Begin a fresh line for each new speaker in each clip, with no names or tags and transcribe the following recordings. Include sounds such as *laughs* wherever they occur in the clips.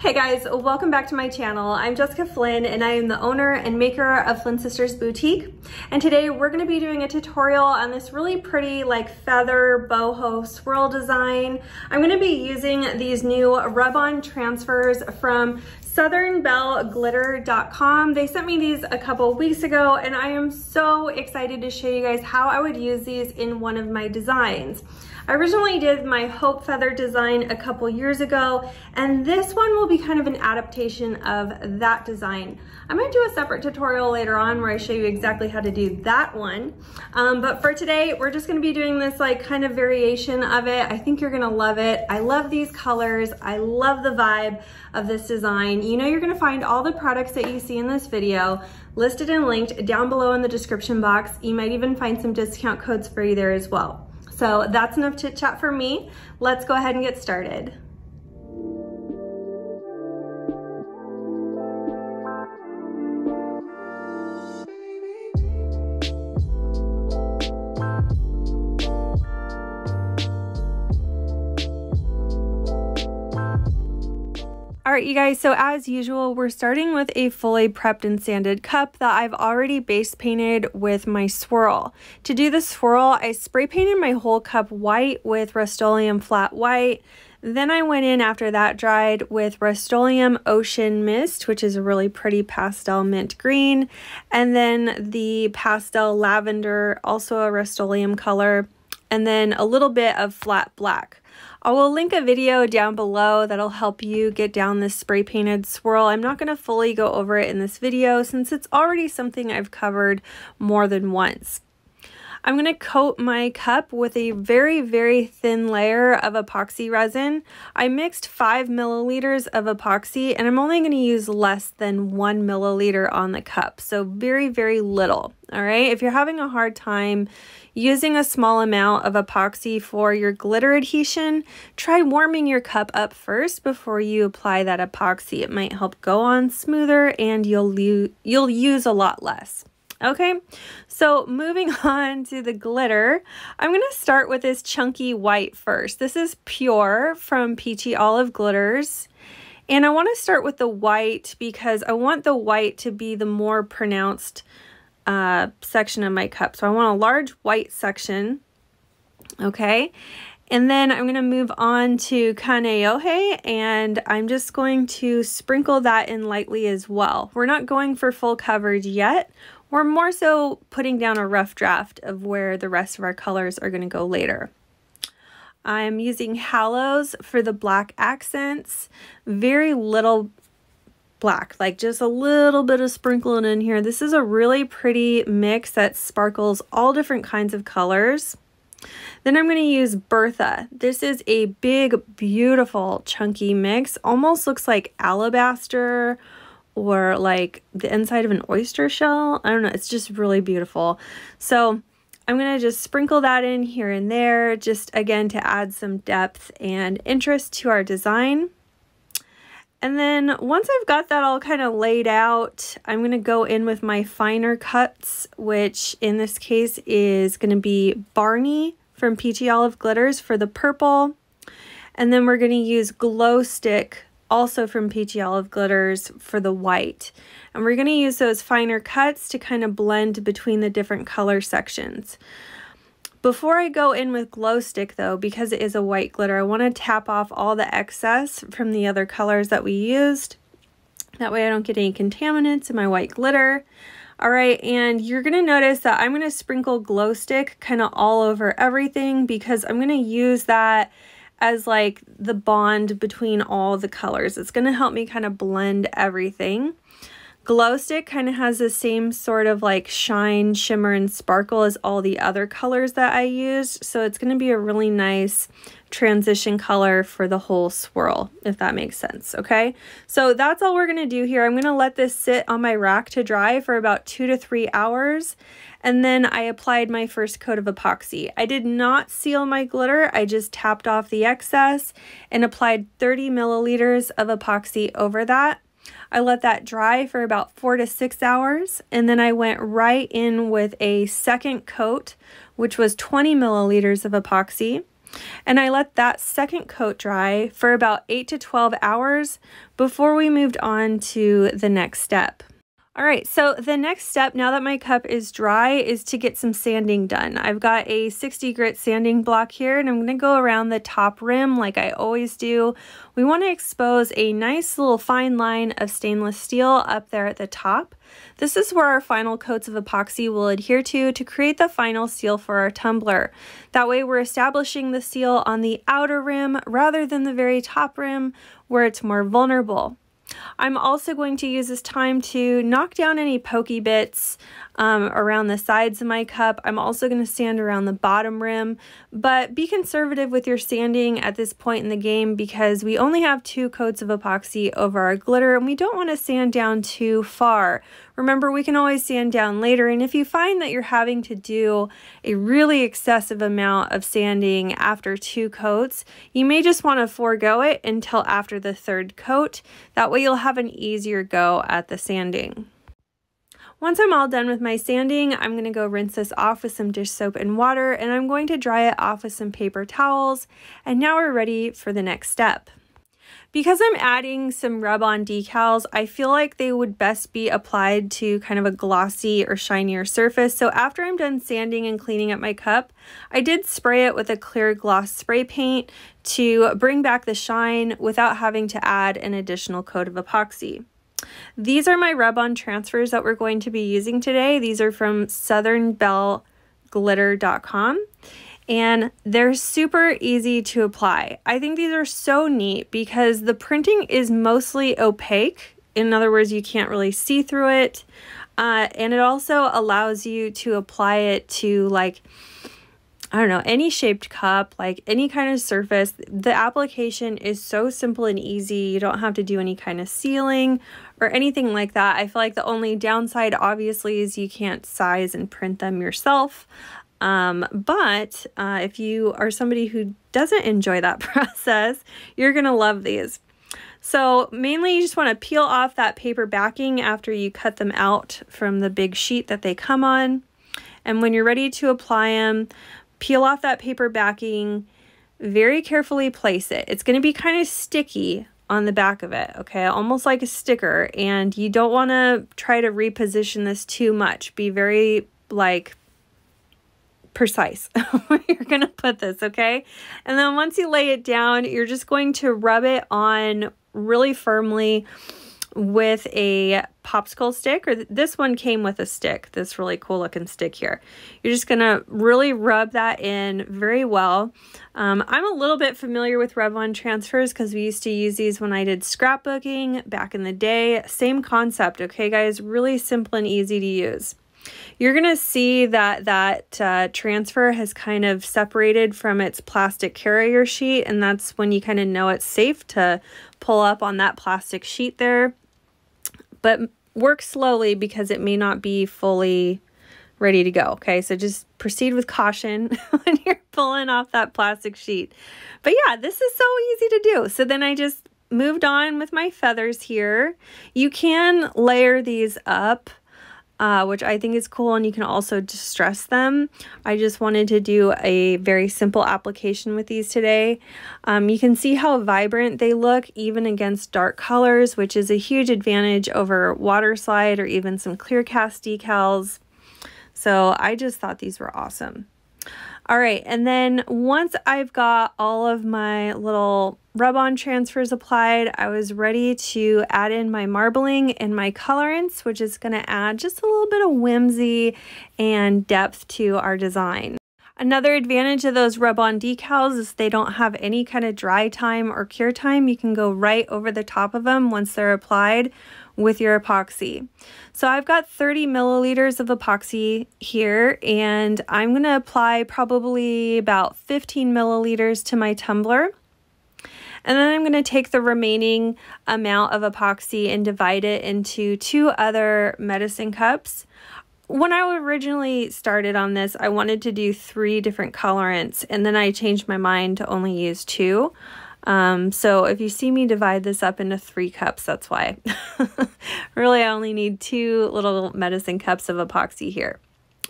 Hey guys, welcome back to my channel. I'm Jessica Flynn and I am the owner and maker of Flynn Sisters Boutique. And today we're gonna be doing a tutorial on this really pretty like feather boho swirl design. I'm gonna be using these new rub-on transfers from southernbellglitter.com. They sent me these a couple weeks ago and I am so excited to show you guys how I would use these in one of my designs. I originally did my Hope Feather design a couple years ago, and this one will be kind of an adaptation of that design. I'm gonna do a separate tutorial later on where I show you exactly how to do that one. Um, but for today, we're just gonna be doing this like kind of variation of it. I think you're gonna love it. I love these colors. I love the vibe of this design. You know you're gonna find all the products that you see in this video listed and linked down below in the description box. You might even find some discount codes for you there as well. So that's enough chit chat for me. Let's go ahead and get started. Alright, you guys, so as usual, we're starting with a fully prepped and sanded cup that I've already base painted with my swirl. To do the swirl, I spray painted my whole cup white with Rust-Oleum Flat White. Then I went in after that dried with Rust-Oleum Ocean Mist, which is a really pretty pastel mint green, and then the pastel lavender, also a Rust-Oleum color, and then a little bit of flat black. I will link a video down below that'll help you get down this spray painted swirl. I'm not going to fully go over it in this video since it's already something I've covered more than once. I'm going to coat my cup with a very, very thin layer of epoxy resin. I mixed 5 milliliters of epoxy and I'm only going to use less than 1 milliliter on the cup. So very, very little. All right. If you're having a hard time using a small amount of epoxy for your glitter adhesion, try warming your cup up first before you apply that epoxy. It might help go on smoother and you'll, you'll use a lot less. Okay, so moving *laughs* on to the glitter, I'm going to start with this chunky white first. This is Pure from Peachy Olive Glitters. And I want to start with the white because I want the white to be the more pronounced uh, section of my cup. So I want a large white section. Okay, and then I'm going to move on to Kaneohe and I'm just going to sprinkle that in lightly as well. We're not going for full coverage yet. We're more so putting down a rough draft of where the rest of our colors are going to go later. I'm using Hallows for the black accents. Very little black, like just a little bit of sprinkling in here. This is a really pretty mix that sparkles all different kinds of colors. Then I'm going to use Bertha. This is a big, beautiful, chunky mix. Almost looks like alabaster or like the inside of an oyster shell. I don't know. It's just really beautiful. So I'm going to just sprinkle that in here and there just again to add some depth and interest to our design. And then once I've got that all kind of laid out, I'm going to go in with my finer cuts, which in this case is going to be Barney from Peachy Olive Glitters for the purple. And then we're going to use Glow Stick also from Peachy Olive Glitters for the white. And we're going to use those finer cuts to kind of blend between the different color sections. Before I go in with glow stick though, because it is a white glitter, I want to tap off all the excess from the other colors that we used. That way I don't get any contaminants in my white glitter. All right, and you're gonna notice that I'm gonna sprinkle glow stick kind of all over everything because I'm gonna use that as like the bond between all the colors. It's going to help me kind of blend everything. Glow Stick kind of has the same sort of like shine, shimmer, and sparkle as all the other colors that I used. So it's going to be a really nice transition color for the whole swirl, if that makes sense, okay? So that's all we're going to do here. I'm going to let this sit on my rack to dry for about two to three hours and then I applied my first coat of epoxy. I did not seal my glitter, I just tapped off the excess and applied 30 milliliters of epoxy over that. I let that dry for about four to six hours, and then I went right in with a second coat, which was 20 milliliters of epoxy. And I let that second coat dry for about 8 to 12 hours before we moved on to the next step. All right, so the next step now that my cup is dry is to get some sanding done. I've got a 60 grit sanding block here and I'm gonna go around the top rim like I always do. We wanna expose a nice little fine line of stainless steel up there at the top. This is where our final coats of epoxy will adhere to to create the final seal for our tumbler. That way we're establishing the seal on the outer rim rather than the very top rim where it's more vulnerable. I'm also going to use this time to knock down any pokey bits um, around the sides of my cup. I'm also going to sand around the bottom rim, but be conservative with your sanding at this point in the game because we only have two coats of epoxy over our glitter and we don't want to sand down too far Remember, we can always sand down later. And if you find that you're having to do a really excessive amount of sanding after two coats, you may just want to forego it until after the third coat. That way you'll have an easier go at the sanding. Once I'm all done with my sanding, I'm going to go rinse this off with some dish soap and water, and I'm going to dry it off with some paper towels. And now we're ready for the next step. Because I'm adding some rub-on decals, I feel like they would best be applied to kind of a glossy or shinier surface. So after I'm done sanding and cleaning up my cup, I did spray it with a clear gloss spray paint to bring back the shine without having to add an additional coat of epoxy. These are my rub-on transfers that we're going to be using today. These are from southernbellglitter.com and they're super easy to apply. I think these are so neat because the printing is mostly opaque. In other words, you can't really see through it. Uh, and it also allows you to apply it to like, I don't know, any shaped cup, like any kind of surface. The application is so simple and easy. You don't have to do any kind of sealing or anything like that. I feel like the only downside, obviously, is you can't size and print them yourself. Um, but uh, if you are somebody who doesn't enjoy that *laughs* process, you're going to love these. So mainly you just want to peel off that paper backing after you cut them out from the big sheet that they come on. And when you're ready to apply them, peel off that paper backing, very carefully place it. It's going to be kind of sticky on the back of it, okay? Almost like a sticker. And you don't want to try to reposition this too much. Be very like precise *laughs* where you're going to put this, okay? And then once you lay it down, you're just going to rub it on really firmly with a popsicle stick or th this one came with a stick this really cool looking stick here you're just gonna really rub that in very well um, I'm a little bit familiar with Revlon transfers because we used to use these when I did scrapbooking back in the day same concept okay guys really simple and easy to use you're going to see that that uh, transfer has kind of separated from its plastic carrier sheet and that's when you kind of know it's safe to pull up on that plastic sheet there. But work slowly because it may not be fully ready to go. Okay, so just proceed with caution *laughs* when you're pulling off that plastic sheet. But yeah, this is so easy to do. So then I just moved on with my feathers here. You can layer these up uh, which I think is cool and you can also distress them. I just wanted to do a very simple application with these today. Um, you can see how vibrant they look even against dark colors, which is a huge advantage over water slide or even some clear cast decals. So I just thought these were awesome. All right, and then once I've got all of my little rub-on transfers applied, I was ready to add in my marbling and my colorants, which is gonna add just a little bit of whimsy and depth to our design. Another advantage of those rub-on decals is they don't have any kind of dry time or cure time. You can go right over the top of them once they're applied, with your epoxy. So I've got 30 milliliters of epoxy here and I'm going to apply probably about 15 milliliters to my tumbler. And then I'm going to take the remaining amount of epoxy and divide it into two other medicine cups. When I originally started on this, I wanted to do three different colorants, and then I changed my mind to only use two. Um, so if you see me divide this up into three cups, that's why. *laughs* really, I only need two little medicine cups of epoxy here.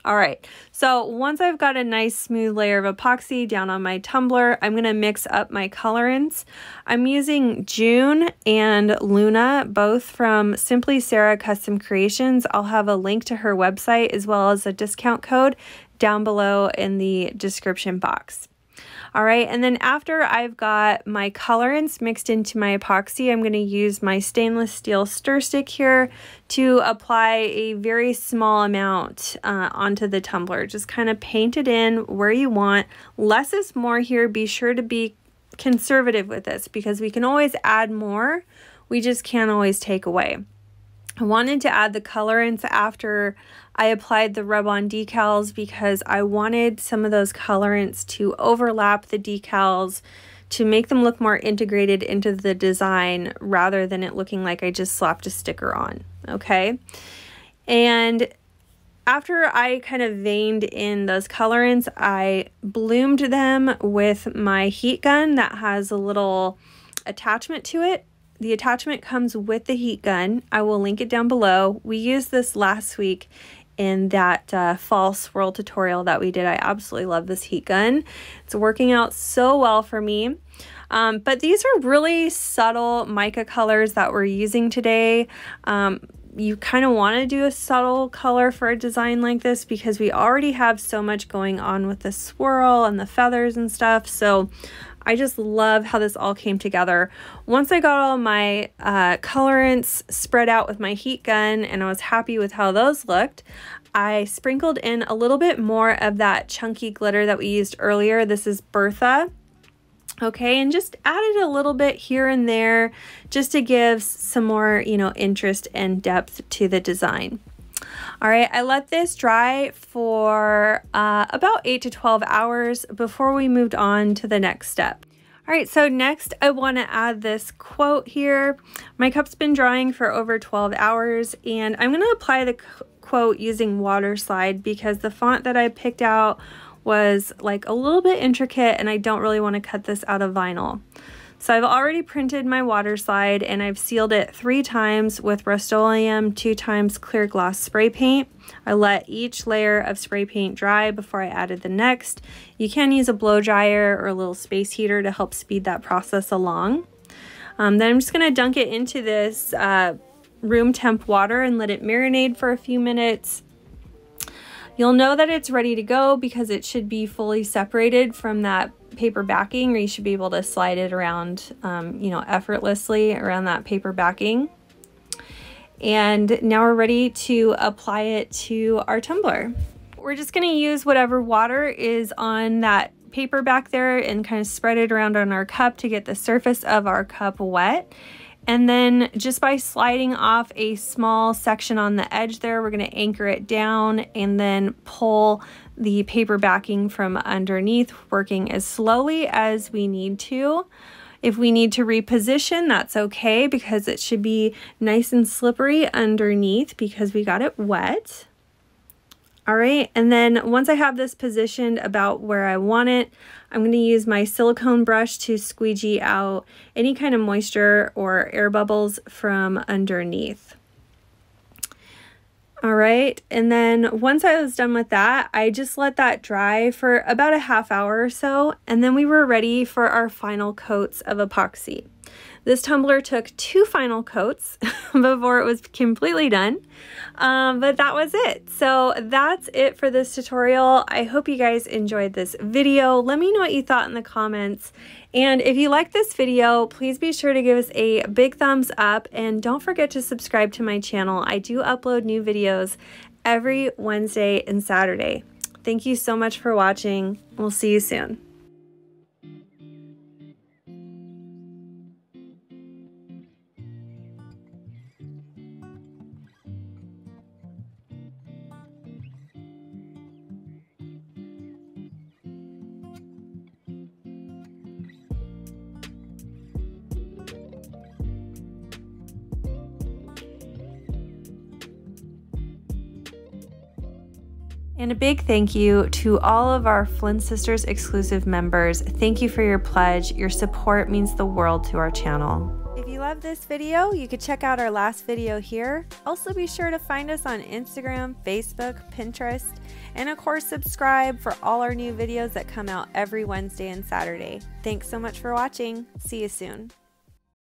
All right, so once I've got a nice smooth layer of epoxy down on my tumbler, I'm gonna mix up my colorants. I'm using June and Luna, both from Simply Sarah Custom Creations. I'll have a link to her website as well as a discount code down below in the description box. All right, and then after I've got my colorants mixed into my epoxy, I'm gonna use my stainless steel stir stick here to apply a very small amount uh, onto the tumbler. Just kind of paint it in where you want. Less is more here. Be sure to be conservative with this because we can always add more. We just can't always take away. I wanted to add the colorants after I applied the rub-on decals because I wanted some of those colorants to overlap the decals to make them look more integrated into the design rather than it looking like I just slapped a sticker on, okay? And after I kind of veined in those colorants, I bloomed them with my heat gun that has a little attachment to it. The attachment comes with the heat gun. I will link it down below. We used this last week in that uh, fall swirl tutorial that we did. I absolutely love this heat gun. It's working out so well for me. Um, but these are really subtle mica colors that we're using today. Um, you kind of want to do a subtle color for a design like this because we already have so much going on with the swirl and the feathers and stuff. So I just love how this all came together. Once I got all my uh, colorants spread out with my heat gun and I was happy with how those looked, I sprinkled in a little bit more of that chunky glitter that we used earlier. This is Bertha. Okay, and just added a little bit here and there just to give some more, you know, interest and depth to the design. All right, I let this dry for uh, about 8 to 12 hours before we moved on to the next step. All right, so next I wanna add this quote here. My cup's been drying for over 12 hours and I'm gonna apply the quote using water slide because the font that I picked out was like a little bit intricate and I don't really wanna cut this out of vinyl. So I've already printed my water slide and I've sealed it three times with Rust-Oleum, two times clear gloss spray paint. I let each layer of spray paint dry before I added the next. You can use a blow dryer or a little space heater to help speed that process along. Um, then I'm just gonna dunk it into this uh, room temp water and let it marinate for a few minutes. You'll know that it's ready to go because it should be fully separated from that paper backing or you should be able to slide it around, um, you know, effortlessly around that paper backing. And now we're ready to apply it to our tumbler. We're just gonna use whatever water is on that paper back there and kind of spread it around on our cup to get the surface of our cup wet. And then just by sliding off a small section on the edge there, we're gonna anchor it down and then pull the paper backing from underneath, working as slowly as we need to. If we need to reposition, that's okay because it should be nice and slippery underneath because we got it wet. All right, and then once I have this positioned about where I want it, I'm gonna use my silicone brush to squeegee out any kind of moisture or air bubbles from underneath. All right, and then once I was done with that, I just let that dry for about a half hour or so, and then we were ready for our final coats of epoxy. This tumbler took two final coats *laughs* before it was completely done, um, but that was it. So that's it for this tutorial. I hope you guys enjoyed this video. Let me know what you thought in the comments. And if you like this video, please be sure to give us a big thumbs up and don't forget to subscribe to my channel. I do upload new videos every Wednesday and Saturday. Thank you so much for watching. We'll see you soon. And a big thank you to all of our Flynn Sisters exclusive members. Thank you for your pledge. Your support means the world to our channel. If you love this video, you could check out our last video here. Also be sure to find us on Instagram, Facebook, Pinterest, and of course subscribe for all our new videos that come out every Wednesday and Saturday. Thanks so much for watching. See you soon.